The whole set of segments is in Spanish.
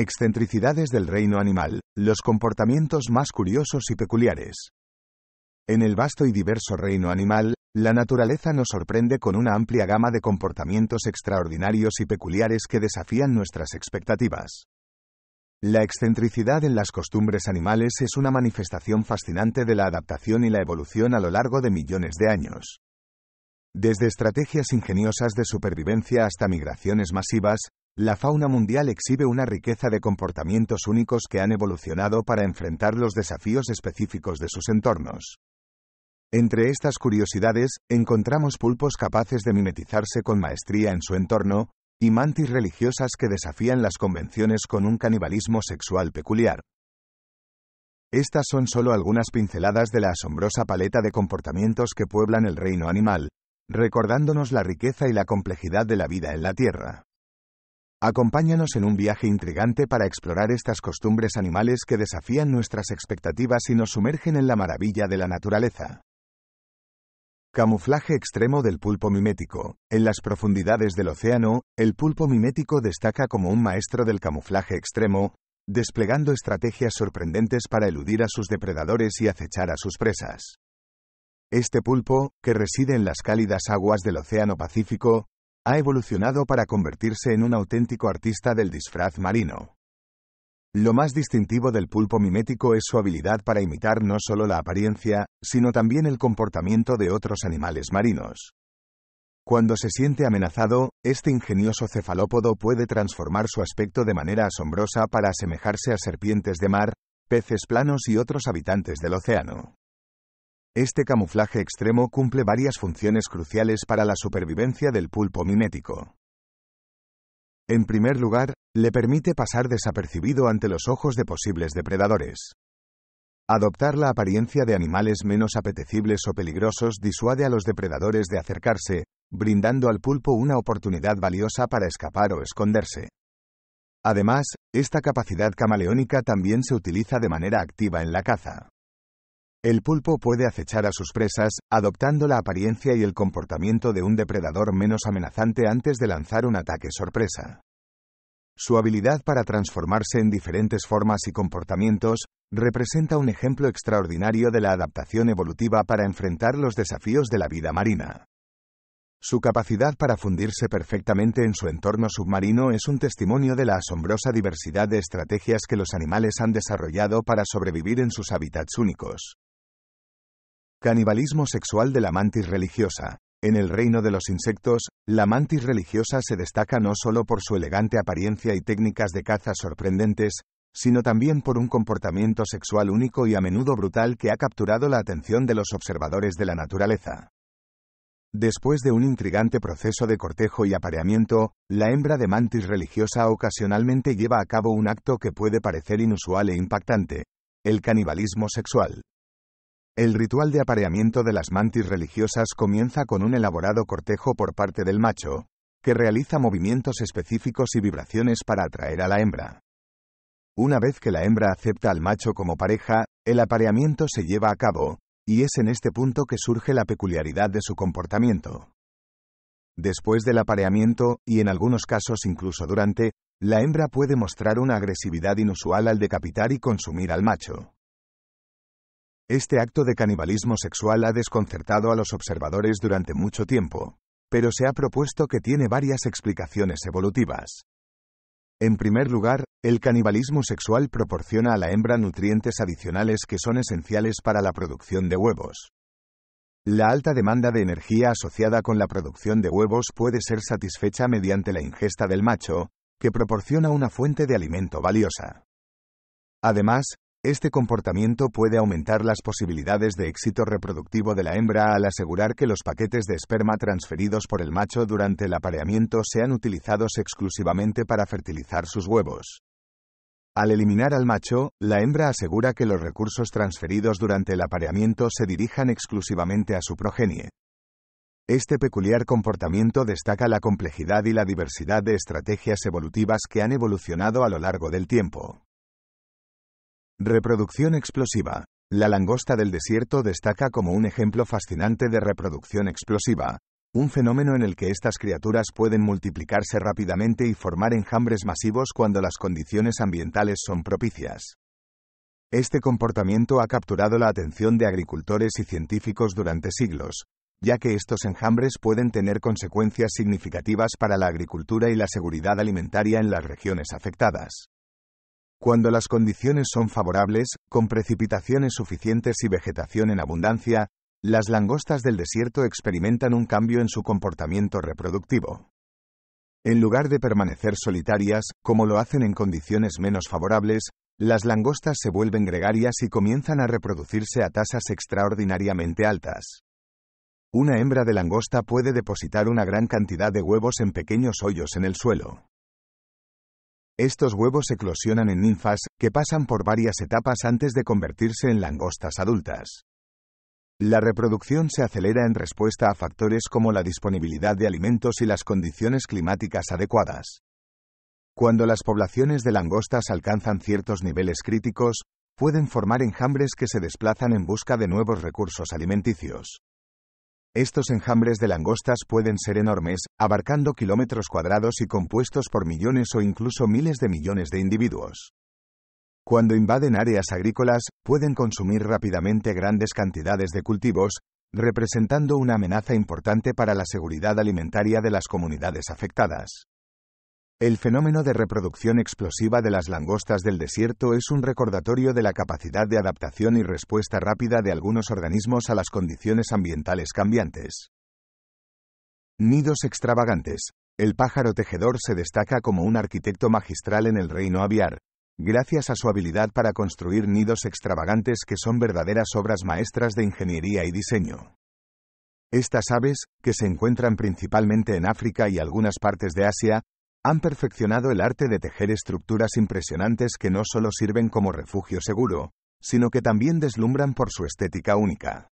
Excentricidades del reino animal, los comportamientos más curiosos y peculiares. En el vasto y diverso reino animal, la naturaleza nos sorprende con una amplia gama de comportamientos extraordinarios y peculiares que desafían nuestras expectativas. La excentricidad en las costumbres animales es una manifestación fascinante de la adaptación y la evolución a lo largo de millones de años. Desde estrategias ingeniosas de supervivencia hasta migraciones masivas, la fauna mundial exhibe una riqueza de comportamientos únicos que han evolucionado para enfrentar los desafíos específicos de sus entornos. Entre estas curiosidades, encontramos pulpos capaces de mimetizarse con maestría en su entorno, y mantis religiosas que desafían las convenciones con un canibalismo sexual peculiar. Estas son solo algunas pinceladas de la asombrosa paleta de comportamientos que pueblan el reino animal, recordándonos la riqueza y la complejidad de la vida en la Tierra. Acompáñanos en un viaje intrigante para explorar estas costumbres animales que desafían nuestras expectativas y nos sumergen en la maravilla de la naturaleza. Camuflaje extremo del pulpo mimético. En las profundidades del océano, el pulpo mimético destaca como un maestro del camuflaje extremo, desplegando estrategias sorprendentes para eludir a sus depredadores y acechar a sus presas. Este pulpo, que reside en las cálidas aguas del Océano Pacífico, ha evolucionado para convertirse en un auténtico artista del disfraz marino. Lo más distintivo del pulpo mimético es su habilidad para imitar no solo la apariencia, sino también el comportamiento de otros animales marinos. Cuando se siente amenazado, este ingenioso cefalópodo puede transformar su aspecto de manera asombrosa para asemejarse a serpientes de mar, peces planos y otros habitantes del océano. Este camuflaje extremo cumple varias funciones cruciales para la supervivencia del pulpo mimético. En primer lugar, le permite pasar desapercibido ante los ojos de posibles depredadores. Adoptar la apariencia de animales menos apetecibles o peligrosos disuade a los depredadores de acercarse, brindando al pulpo una oportunidad valiosa para escapar o esconderse. Además, esta capacidad camaleónica también se utiliza de manera activa en la caza. El pulpo puede acechar a sus presas, adoptando la apariencia y el comportamiento de un depredador menos amenazante antes de lanzar un ataque sorpresa. Su habilidad para transformarse en diferentes formas y comportamientos representa un ejemplo extraordinario de la adaptación evolutiva para enfrentar los desafíos de la vida marina. Su capacidad para fundirse perfectamente en su entorno submarino es un testimonio de la asombrosa diversidad de estrategias que los animales han desarrollado para sobrevivir en sus hábitats únicos. Canibalismo sexual de la mantis religiosa. En el reino de los insectos, la mantis religiosa se destaca no solo por su elegante apariencia y técnicas de caza sorprendentes, sino también por un comportamiento sexual único y a menudo brutal que ha capturado la atención de los observadores de la naturaleza. Después de un intrigante proceso de cortejo y apareamiento, la hembra de mantis religiosa ocasionalmente lleva a cabo un acto que puede parecer inusual e impactante, el canibalismo sexual. El ritual de apareamiento de las mantis religiosas comienza con un elaborado cortejo por parte del macho, que realiza movimientos específicos y vibraciones para atraer a la hembra. Una vez que la hembra acepta al macho como pareja, el apareamiento se lleva a cabo, y es en este punto que surge la peculiaridad de su comportamiento. Después del apareamiento, y en algunos casos incluso durante, la hembra puede mostrar una agresividad inusual al decapitar y consumir al macho. Este acto de canibalismo sexual ha desconcertado a los observadores durante mucho tiempo, pero se ha propuesto que tiene varias explicaciones evolutivas. En primer lugar, el canibalismo sexual proporciona a la hembra nutrientes adicionales que son esenciales para la producción de huevos. La alta demanda de energía asociada con la producción de huevos puede ser satisfecha mediante la ingesta del macho, que proporciona una fuente de alimento valiosa. Además, este comportamiento puede aumentar las posibilidades de éxito reproductivo de la hembra al asegurar que los paquetes de esperma transferidos por el macho durante el apareamiento sean utilizados exclusivamente para fertilizar sus huevos. Al eliminar al macho, la hembra asegura que los recursos transferidos durante el apareamiento se dirijan exclusivamente a su progenie. Este peculiar comportamiento destaca la complejidad y la diversidad de estrategias evolutivas que han evolucionado a lo largo del tiempo. Reproducción explosiva. La langosta del desierto destaca como un ejemplo fascinante de reproducción explosiva, un fenómeno en el que estas criaturas pueden multiplicarse rápidamente y formar enjambres masivos cuando las condiciones ambientales son propicias. Este comportamiento ha capturado la atención de agricultores y científicos durante siglos, ya que estos enjambres pueden tener consecuencias significativas para la agricultura y la seguridad alimentaria en las regiones afectadas. Cuando las condiciones son favorables, con precipitaciones suficientes y vegetación en abundancia, las langostas del desierto experimentan un cambio en su comportamiento reproductivo. En lugar de permanecer solitarias, como lo hacen en condiciones menos favorables, las langostas se vuelven gregarias y comienzan a reproducirse a tasas extraordinariamente altas. Una hembra de langosta puede depositar una gran cantidad de huevos en pequeños hoyos en el suelo. Estos huevos eclosionan en ninfas, que pasan por varias etapas antes de convertirse en langostas adultas. La reproducción se acelera en respuesta a factores como la disponibilidad de alimentos y las condiciones climáticas adecuadas. Cuando las poblaciones de langostas alcanzan ciertos niveles críticos, pueden formar enjambres que se desplazan en busca de nuevos recursos alimenticios. Estos enjambres de langostas pueden ser enormes, abarcando kilómetros cuadrados y compuestos por millones o incluso miles de millones de individuos. Cuando invaden áreas agrícolas, pueden consumir rápidamente grandes cantidades de cultivos, representando una amenaza importante para la seguridad alimentaria de las comunidades afectadas. El fenómeno de reproducción explosiva de las langostas del desierto es un recordatorio de la capacidad de adaptación y respuesta rápida de algunos organismos a las condiciones ambientales cambiantes. Nidos extravagantes. El pájaro tejedor se destaca como un arquitecto magistral en el reino aviar, gracias a su habilidad para construir nidos extravagantes que son verdaderas obras maestras de ingeniería y diseño. Estas aves, que se encuentran principalmente en África y algunas partes de Asia, han perfeccionado el arte de tejer estructuras impresionantes que no solo sirven como refugio seguro, sino que también deslumbran por su estética única.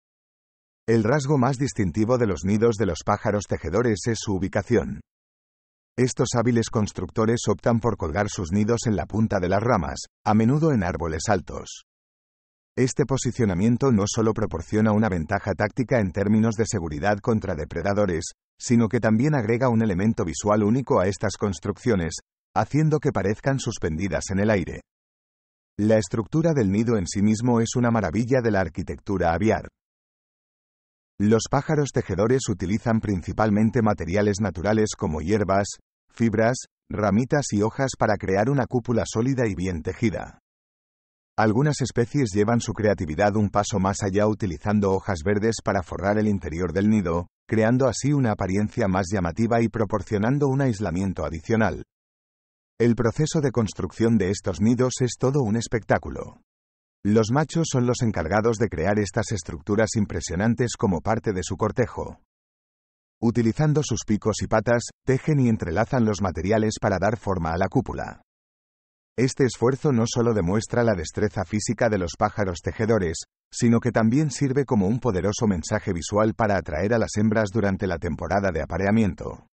El rasgo más distintivo de los nidos de los pájaros tejedores es su ubicación. Estos hábiles constructores optan por colgar sus nidos en la punta de las ramas, a menudo en árboles altos. Este posicionamiento no solo proporciona una ventaja táctica en términos de seguridad contra depredadores, sino que también agrega un elemento visual único a estas construcciones, haciendo que parezcan suspendidas en el aire. La estructura del nido en sí mismo es una maravilla de la arquitectura aviar. Los pájaros tejedores utilizan principalmente materiales naturales como hierbas, fibras, ramitas y hojas para crear una cúpula sólida y bien tejida. Algunas especies llevan su creatividad un paso más allá utilizando hojas verdes para forrar el interior del nido, creando así una apariencia más llamativa y proporcionando un aislamiento adicional. El proceso de construcción de estos nidos es todo un espectáculo. Los machos son los encargados de crear estas estructuras impresionantes como parte de su cortejo. Utilizando sus picos y patas, tejen y entrelazan los materiales para dar forma a la cúpula. Este esfuerzo no solo demuestra la destreza física de los pájaros tejedores, sino que también sirve como un poderoso mensaje visual para atraer a las hembras durante la temporada de apareamiento.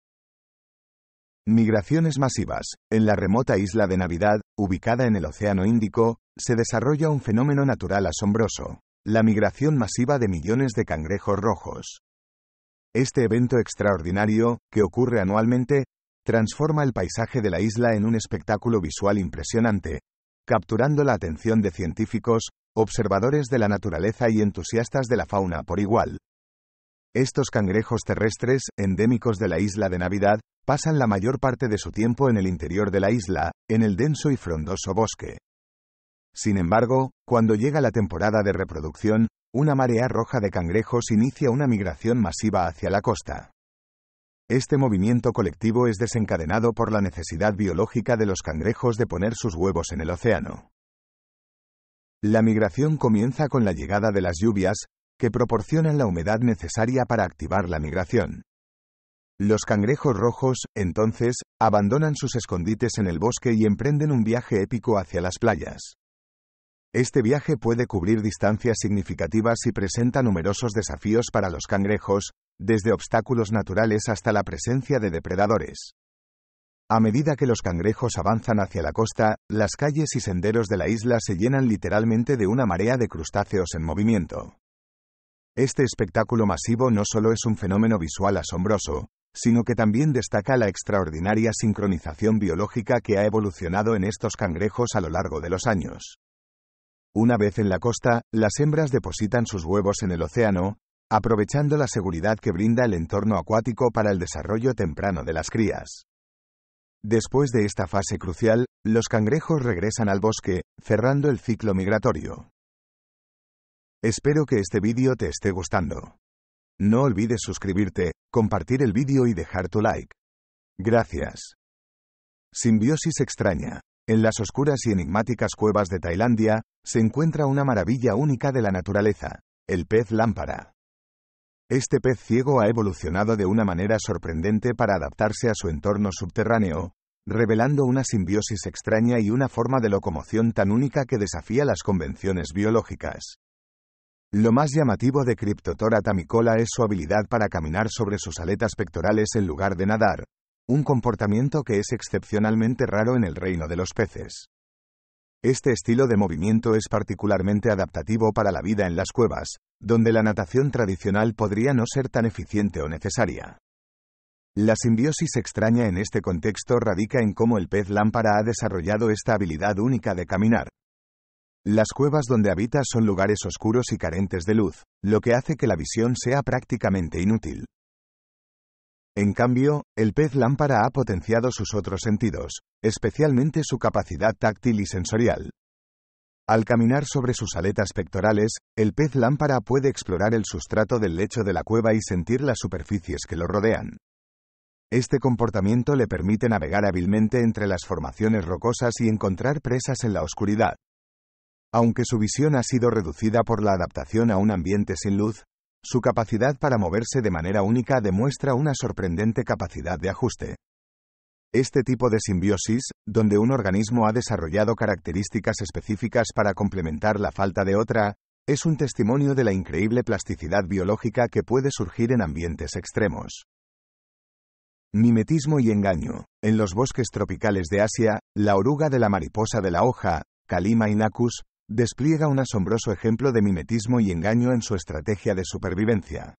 Migraciones masivas. En la remota isla de Navidad, ubicada en el Océano Índico, se desarrolla un fenómeno natural asombroso, la migración masiva de millones de cangrejos rojos. Este evento extraordinario, que ocurre anualmente, transforma el paisaje de la isla en un espectáculo visual impresionante, capturando la atención de científicos, observadores de la naturaleza y entusiastas de la fauna por igual. Estos cangrejos terrestres, endémicos de la isla de Navidad, pasan la mayor parte de su tiempo en el interior de la isla, en el denso y frondoso bosque. Sin embargo, cuando llega la temporada de reproducción, una marea roja de cangrejos inicia una migración masiva hacia la costa. Este movimiento colectivo es desencadenado por la necesidad biológica de los cangrejos de poner sus huevos en el océano. La migración comienza con la llegada de las lluvias, que proporcionan la humedad necesaria para activar la migración. Los cangrejos rojos, entonces, abandonan sus escondites en el bosque y emprenden un viaje épico hacia las playas. Este viaje puede cubrir distancias significativas y presenta numerosos desafíos para los cangrejos, desde obstáculos naturales hasta la presencia de depredadores. A medida que los cangrejos avanzan hacia la costa, las calles y senderos de la isla se llenan literalmente de una marea de crustáceos en movimiento. Este espectáculo masivo no solo es un fenómeno visual asombroso, sino que también destaca la extraordinaria sincronización biológica que ha evolucionado en estos cangrejos a lo largo de los años. Una vez en la costa, las hembras depositan sus huevos en el océano, aprovechando la seguridad que brinda el entorno acuático para el desarrollo temprano de las crías. Después de esta fase crucial, los cangrejos regresan al bosque, cerrando el ciclo migratorio. Espero que este vídeo te esté gustando. No olvides suscribirte, compartir el vídeo y dejar tu like. Gracias. Simbiosis extraña. En las oscuras y enigmáticas cuevas de Tailandia, se encuentra una maravilla única de la naturaleza, el pez lámpara. Este pez ciego ha evolucionado de una manera sorprendente para adaptarse a su entorno subterráneo, revelando una simbiosis extraña y una forma de locomoción tan única que desafía las convenciones biológicas. Lo más llamativo de Cryptotora tamicola es su habilidad para caminar sobre sus aletas pectorales en lugar de nadar, un comportamiento que es excepcionalmente raro en el reino de los peces. Este estilo de movimiento es particularmente adaptativo para la vida en las cuevas, donde la natación tradicional podría no ser tan eficiente o necesaria. La simbiosis extraña en este contexto radica en cómo el pez lámpara ha desarrollado esta habilidad única de caminar. Las cuevas donde habita son lugares oscuros y carentes de luz, lo que hace que la visión sea prácticamente inútil. En cambio, el pez lámpara ha potenciado sus otros sentidos, especialmente su capacidad táctil y sensorial. Al caminar sobre sus aletas pectorales, el pez lámpara puede explorar el sustrato del lecho de la cueva y sentir las superficies que lo rodean. Este comportamiento le permite navegar hábilmente entre las formaciones rocosas y encontrar presas en la oscuridad. Aunque su visión ha sido reducida por la adaptación a un ambiente sin luz, su capacidad para moverse de manera única demuestra una sorprendente capacidad de ajuste. Este tipo de simbiosis, donde un organismo ha desarrollado características específicas para complementar la falta de otra, es un testimonio de la increíble plasticidad biológica que puede surgir en ambientes extremos. Mimetismo y engaño. En los bosques tropicales de Asia, la oruga de la mariposa de la hoja, Calima inacus, despliega un asombroso ejemplo de mimetismo y engaño en su estrategia de supervivencia.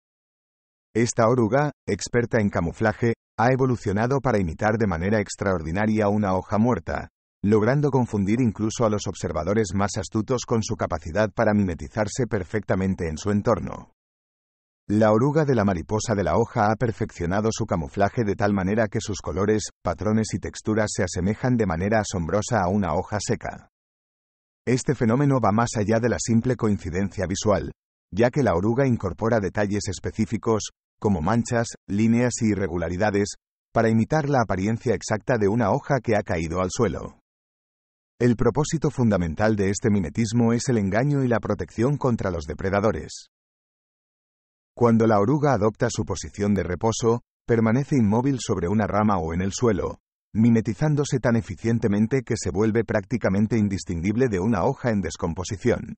Esta oruga, experta en camuflaje, ha evolucionado para imitar de manera extraordinaria una hoja muerta, logrando confundir incluso a los observadores más astutos con su capacidad para mimetizarse perfectamente en su entorno. La oruga de la mariposa de la hoja ha perfeccionado su camuflaje de tal manera que sus colores, patrones y texturas se asemejan de manera asombrosa a una hoja seca. Este fenómeno va más allá de la simple coincidencia visual, ya que la oruga incorpora detalles específicos, como manchas, líneas y irregularidades, para imitar la apariencia exacta de una hoja que ha caído al suelo. El propósito fundamental de este mimetismo es el engaño y la protección contra los depredadores. Cuando la oruga adopta su posición de reposo, permanece inmóvil sobre una rama o en el suelo, mimetizándose tan eficientemente que se vuelve prácticamente indistinguible de una hoja en descomposición.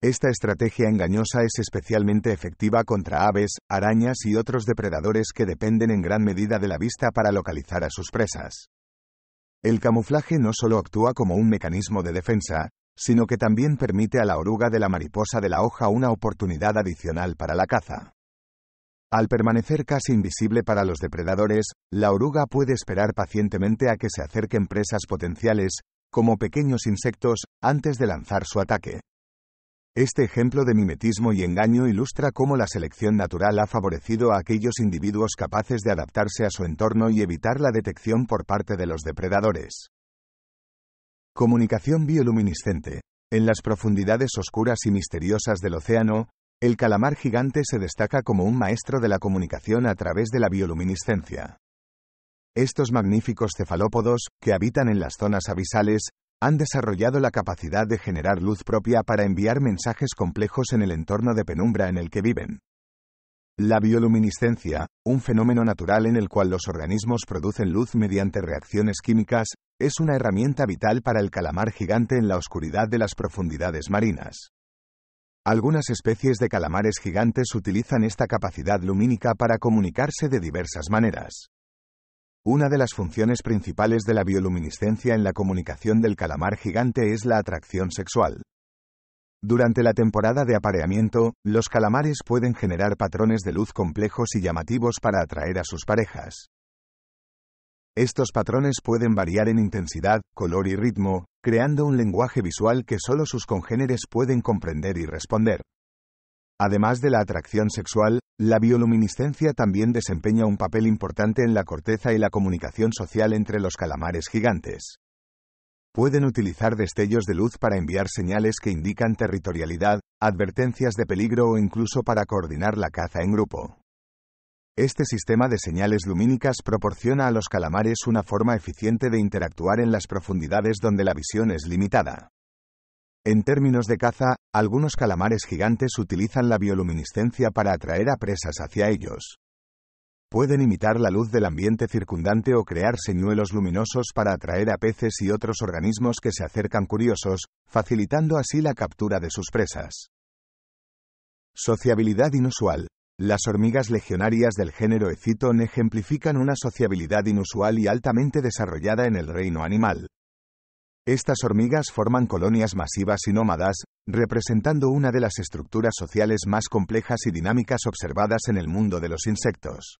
Esta estrategia engañosa es especialmente efectiva contra aves, arañas y otros depredadores que dependen en gran medida de la vista para localizar a sus presas. El camuflaje no solo actúa como un mecanismo de defensa, sino que también permite a la oruga de la mariposa de la hoja una oportunidad adicional para la caza. Al permanecer casi invisible para los depredadores, la oruga puede esperar pacientemente a que se acerquen presas potenciales, como pequeños insectos, antes de lanzar su ataque. Este ejemplo de mimetismo y engaño ilustra cómo la selección natural ha favorecido a aquellos individuos capaces de adaptarse a su entorno y evitar la detección por parte de los depredadores. Comunicación bioluminiscente. En las profundidades oscuras y misteriosas del océano, el calamar gigante se destaca como un maestro de la comunicación a través de la bioluminiscencia. Estos magníficos cefalópodos, que habitan en las zonas abisales, han desarrollado la capacidad de generar luz propia para enviar mensajes complejos en el entorno de penumbra en el que viven. La bioluminiscencia, un fenómeno natural en el cual los organismos producen luz mediante reacciones químicas, es una herramienta vital para el calamar gigante en la oscuridad de las profundidades marinas. Algunas especies de calamares gigantes utilizan esta capacidad lumínica para comunicarse de diversas maneras. Una de las funciones principales de la bioluminiscencia en la comunicación del calamar gigante es la atracción sexual. Durante la temporada de apareamiento, los calamares pueden generar patrones de luz complejos y llamativos para atraer a sus parejas. Estos patrones pueden variar en intensidad, color y ritmo, creando un lenguaje visual que solo sus congéneres pueden comprender y responder. Además de la atracción sexual, la bioluminiscencia también desempeña un papel importante en la corteza y la comunicación social entre los calamares gigantes. Pueden utilizar destellos de luz para enviar señales que indican territorialidad, advertencias de peligro o incluso para coordinar la caza en grupo. Este sistema de señales lumínicas proporciona a los calamares una forma eficiente de interactuar en las profundidades donde la visión es limitada. En términos de caza, algunos calamares gigantes utilizan la bioluminiscencia para atraer a presas hacia ellos. Pueden imitar la luz del ambiente circundante o crear señuelos luminosos para atraer a peces y otros organismos que se acercan curiosos, facilitando así la captura de sus presas. Sociabilidad inusual. Las hormigas legionarias del género Eciton ejemplifican una sociabilidad inusual y altamente desarrollada en el reino animal. Estas hormigas forman colonias masivas y nómadas, representando una de las estructuras sociales más complejas y dinámicas observadas en el mundo de los insectos.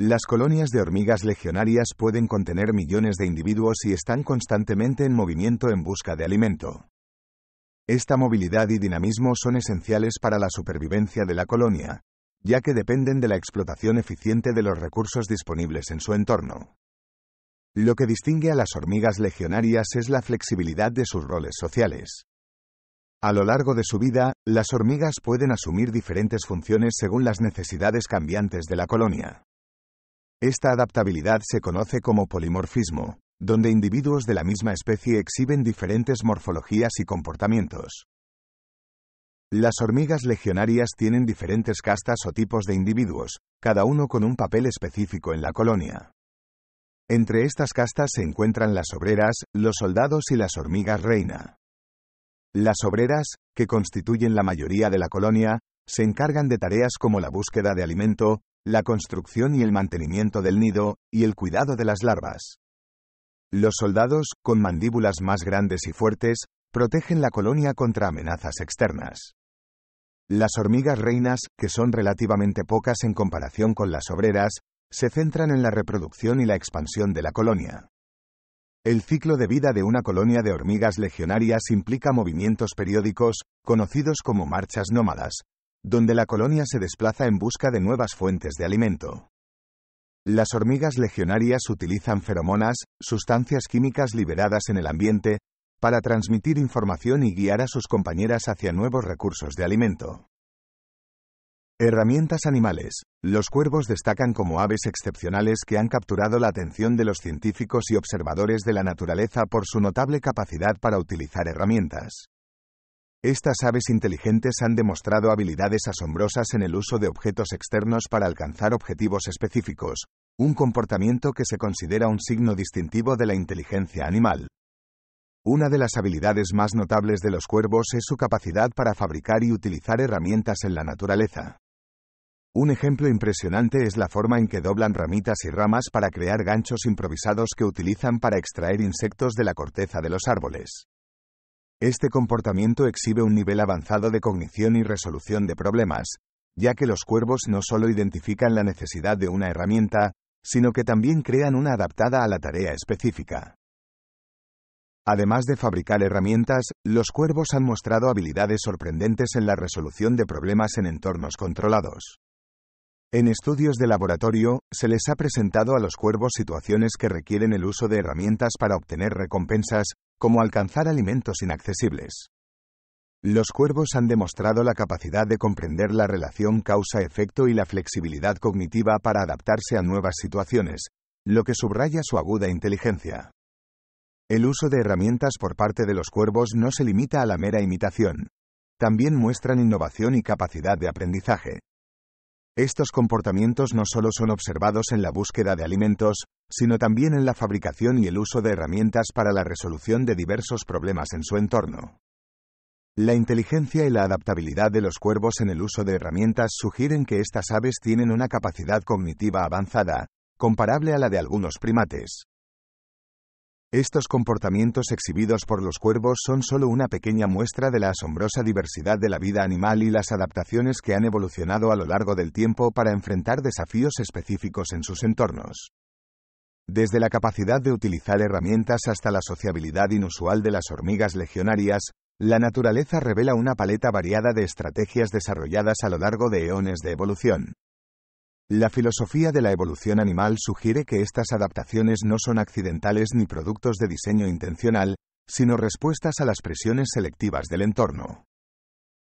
Las colonias de hormigas legionarias pueden contener millones de individuos y están constantemente en movimiento en busca de alimento. Esta movilidad y dinamismo son esenciales para la supervivencia de la colonia, ya que dependen de la explotación eficiente de los recursos disponibles en su entorno. Lo que distingue a las hormigas legionarias es la flexibilidad de sus roles sociales. A lo largo de su vida, las hormigas pueden asumir diferentes funciones según las necesidades cambiantes de la colonia. Esta adaptabilidad se conoce como polimorfismo, donde individuos de la misma especie exhiben diferentes morfologías y comportamientos. Las hormigas legionarias tienen diferentes castas o tipos de individuos, cada uno con un papel específico en la colonia. Entre estas castas se encuentran las obreras, los soldados y las hormigas reina. Las obreras, que constituyen la mayoría de la colonia, se encargan de tareas como la búsqueda de alimento, la construcción y el mantenimiento del nido, y el cuidado de las larvas. Los soldados, con mandíbulas más grandes y fuertes, protegen la colonia contra amenazas externas. Las hormigas reinas, que son relativamente pocas en comparación con las obreras, se centran en la reproducción y la expansión de la colonia. El ciclo de vida de una colonia de hormigas legionarias implica movimientos periódicos, conocidos como marchas nómadas, donde la colonia se desplaza en busca de nuevas fuentes de alimento. Las hormigas legionarias utilizan feromonas, sustancias químicas liberadas en el ambiente, para transmitir información y guiar a sus compañeras hacia nuevos recursos de alimento. Herramientas animales. Los cuervos destacan como aves excepcionales que han capturado la atención de los científicos y observadores de la naturaleza por su notable capacidad para utilizar herramientas. Estas aves inteligentes han demostrado habilidades asombrosas en el uso de objetos externos para alcanzar objetivos específicos, un comportamiento que se considera un signo distintivo de la inteligencia animal. Una de las habilidades más notables de los cuervos es su capacidad para fabricar y utilizar herramientas en la naturaleza. Un ejemplo impresionante es la forma en que doblan ramitas y ramas para crear ganchos improvisados que utilizan para extraer insectos de la corteza de los árboles. Este comportamiento exhibe un nivel avanzado de cognición y resolución de problemas, ya que los cuervos no solo identifican la necesidad de una herramienta, sino que también crean una adaptada a la tarea específica. Además de fabricar herramientas, los cuervos han mostrado habilidades sorprendentes en la resolución de problemas en entornos controlados. En estudios de laboratorio, se les ha presentado a los cuervos situaciones que requieren el uso de herramientas para obtener recompensas, como alcanzar alimentos inaccesibles. Los cuervos han demostrado la capacidad de comprender la relación causa-efecto y la flexibilidad cognitiva para adaptarse a nuevas situaciones, lo que subraya su aguda inteligencia. El uso de herramientas por parte de los cuervos no se limita a la mera imitación. También muestran innovación y capacidad de aprendizaje. Estos comportamientos no solo son observados en la búsqueda de alimentos, sino también en la fabricación y el uso de herramientas para la resolución de diversos problemas en su entorno. La inteligencia y la adaptabilidad de los cuervos en el uso de herramientas sugieren que estas aves tienen una capacidad cognitiva avanzada, comparable a la de algunos primates. Estos comportamientos exhibidos por los cuervos son solo una pequeña muestra de la asombrosa diversidad de la vida animal y las adaptaciones que han evolucionado a lo largo del tiempo para enfrentar desafíos específicos en sus entornos. Desde la capacidad de utilizar herramientas hasta la sociabilidad inusual de las hormigas legionarias, la naturaleza revela una paleta variada de estrategias desarrolladas a lo largo de eones de evolución. La filosofía de la evolución animal sugiere que estas adaptaciones no son accidentales ni productos de diseño intencional, sino respuestas a las presiones selectivas del entorno.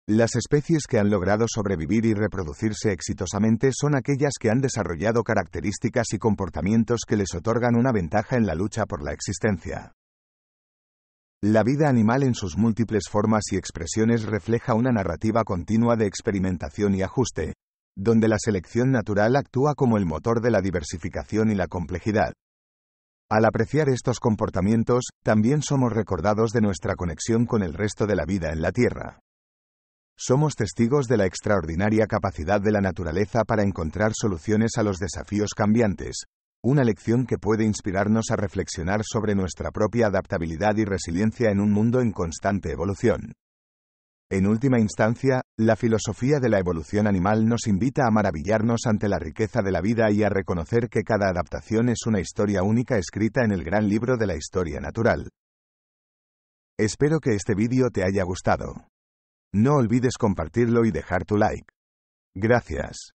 Las especies que han logrado sobrevivir y reproducirse exitosamente son aquellas que han desarrollado características y comportamientos que les otorgan una ventaja en la lucha por la existencia. La vida animal en sus múltiples formas y expresiones refleja una narrativa continua de experimentación y ajuste, donde la selección natural actúa como el motor de la diversificación y la complejidad. Al apreciar estos comportamientos, también somos recordados de nuestra conexión con el resto de la vida en la Tierra. Somos testigos de la extraordinaria capacidad de la naturaleza para encontrar soluciones a los desafíos cambiantes, una lección que puede inspirarnos a reflexionar sobre nuestra propia adaptabilidad y resiliencia en un mundo en constante evolución. En última instancia, la filosofía de la evolución animal nos invita a maravillarnos ante la riqueza de la vida y a reconocer que cada adaptación es una historia única escrita en el gran libro de la historia natural. Espero que este vídeo te haya gustado. No olvides compartirlo y dejar tu like. Gracias.